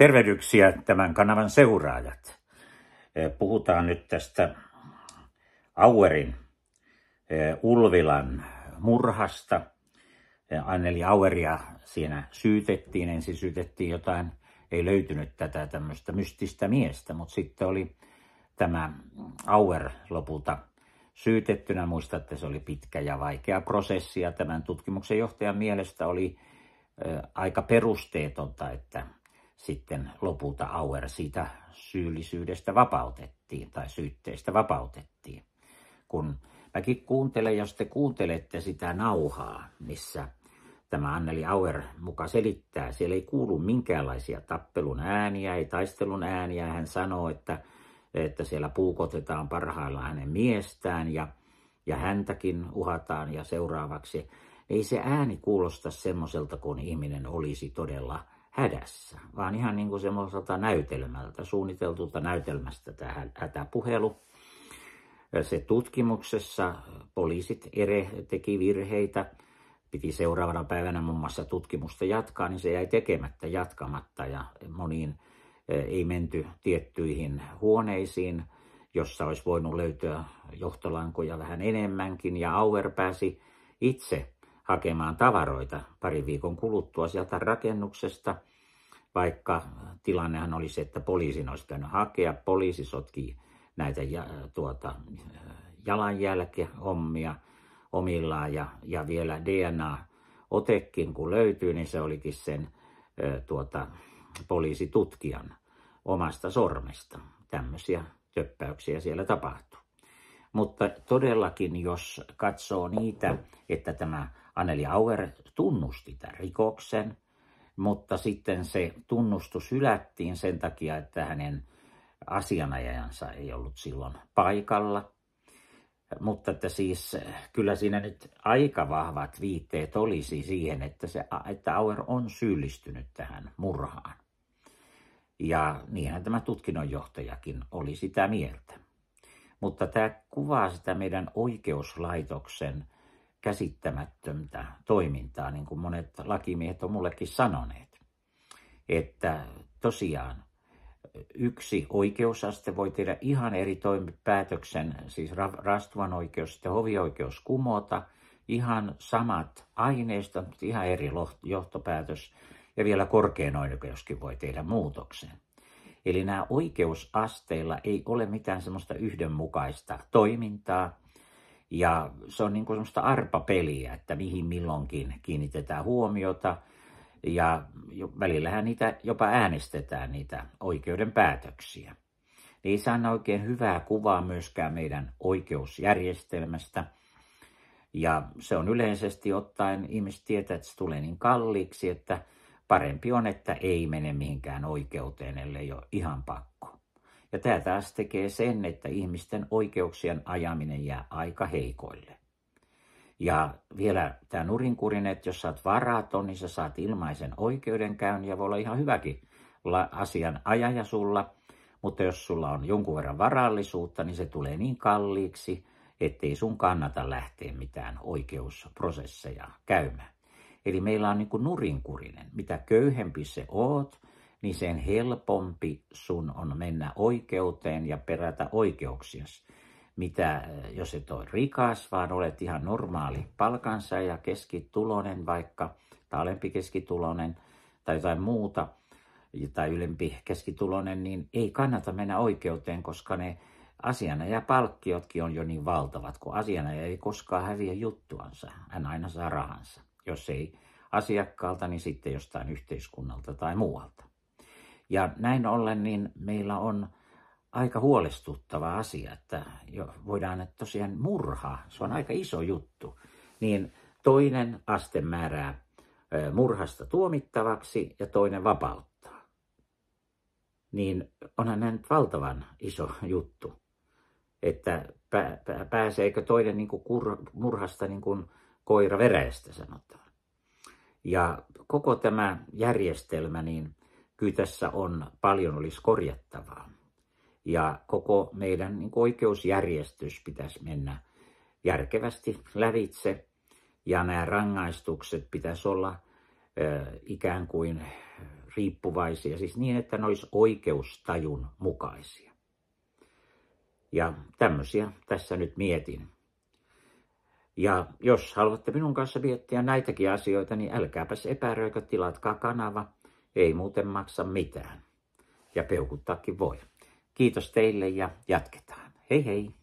Tervehdyksiä tämän kanavan seuraajat. Eh, puhutaan nyt tästä Auerin eh, Ulvilan murhasta. Eh, Anneli Aueria siinä syytettiin, ensin syytettiin jotain, ei löytynyt tätä tämmöistä mystistä miestä, mutta sitten oli tämä Auer lopulta syytettynä. Muistatte, se oli pitkä ja vaikea prosessi ja tämän tutkimuksen johtajan mielestä oli aika perusteetonta, että sitten lopulta Auer siitä syyllisyydestä vapautettiin tai syytteistä vapautettiin. Kun mäkin kuuntelen, jos te kuuntelette sitä nauhaa, missä tämä Anneli Auer muka selittää, siellä ei kuulu minkäänlaisia tappelun ääniä, ei taistelun ääniä. Hän sanoo, että, että siellä puukotetaan parhaillaan hänen miestään ja, ja häntäkin uhataan ja seuraavaksi. Ei se ääni kuulosta semmoiselta, kun ihminen olisi todella hädässä, vaan ihan niin kuin semmoiselta näytelmältä, suunniteltulta näytelmästä tämä hätäpuhelu. Se tutkimuksessa poliisit ere teki virheitä, piti seuraavana päivänä muun muassa tutkimusta jatkaa, niin se jäi tekemättä jatkamatta ja moniin e, ei menty tiettyihin huoneisiin, jossa olisi voinut löytyä johtolankoja vähän enemmänkin ja Auer pääsi itse hakemaan tavaroita pari viikon kuluttua sieltä rakennuksesta, vaikka tilannehan oli se, että poliisin olisi pitänyt hakea. Poliisi sotki näitä tuota, jalanjälkeä hommia omillaan ja, ja vielä DNA-otekin kun löytyy, niin se olikin sen tuota, poliisitutkijan omasta sormesta. Tämmöisiä töppäyksiä siellä tapahtui mutta todellakin, jos katsoo niitä, että tämä Anneli Auer tunnusti tämän rikoksen, mutta sitten se tunnustus hylättiin sen takia, että hänen asianajajansa ei ollut silloin paikalla. Mutta että siis kyllä siinä nyt aika vahvat viitteet olisi siihen, että, se, että Auer on syyllistynyt tähän murhaan. Ja niinhän tämä tutkinnonjohtajakin oli sitä mieltä. Mutta tämä kuvaa sitä meidän oikeuslaitoksen käsittämättömtä toimintaa, niin kuin monet lakimiehet on mullekin sanoneet. Että tosiaan yksi oikeusaste voi tehdä ihan eri toimipäätöksen, siis rastuvan oikeus ja hovioikeus kumota, ihan samat aineistot, ihan eri johtopäätös, ja vielä korkein oikeuskin voi tehdä muutoksen. Eli nämä oikeusasteilla ei ole mitään semmoista yhdenmukaista toimintaa, ja se on niin kuin semmoista arpapeliä, että mihin milloinkin kiinnitetään huomiota, ja välillähän niitä jopa äänestetään niitä oikeuden päätöksiä. Niin ei saa oikein hyvää kuvaa myöskään meidän oikeusjärjestelmästä – ja se on yleisesti ottaen, ihmiset tietää, että se tulee niin kalliiksi, että parempi on, että ei mene mihinkään oikeuteen, ellei ole ihan pakko. Ja tämä taas tekee sen, että ihmisten oikeuksien ajaminen jää aika heikoille. Ja vielä tämä nurinkurin, että jos saat varaton, niin sä saat ilmaisen oikeudenkäynnin ja voi olla ihan hyväkin asian ajaja sulla. Mutta jos sulla on jonkun verran varallisuutta, niin se tulee niin kalliiksi, ettei sun kannata lähteä mitään oikeusprosesseja käymään. Eli meillä on niin kuin nurinkurinen. Mitä köyhempi se oot, niin sen helpompi sun on mennä oikeuteen ja perätä oikeuksiasi. Mitä, jos et ole rikas, vaan olet ihan normaali palkansa ja keskitulonen vaikka, tai alempi keskitulonen tai jotain muuta, tai ylempi keskitulonen, niin ei kannata mennä oikeuteen, koska ne ja palkkiotkin on jo niin valtavat, kun asiana ei koskaan häviä juttuansa, hän aina saa rahansa jos ei asiakkaalta, niin sitten jostain yhteiskunnalta tai muualta. Ja näin ollen niin meillä on aika huolestuttava asia, että jo voidaan että tosiaan murhaa, se on aika iso juttu, niin toinen aste määrää murhasta tuomittavaksi ja toinen vapauttaa. Niin onhan näin valtavan iso juttu, että pääseekö toinen niin kuin murhasta niin kuin koira veräistä sanotaan. Ja koko tämä järjestelmä, niin kyllä tässä on paljon olisi korjattavaa. Ja koko meidän niin oikeusjärjestys pitäisi mennä järkevästi lävitse. Ja nämä rangaistukset pitäisi olla ö, ikään kuin riippuvaisia, siis niin, että ne olisi oikeustajun mukaisia. Ja tämmöisiä tässä nyt mietin. Ja jos haluatte minun kanssa miettiä näitäkin asioita, niin älkääpäs epäröikö, tilatkaa kanava, ei muuten maksa mitään. Ja peukuttaakin voi. Kiitos teille ja jatketaan. Hei hei!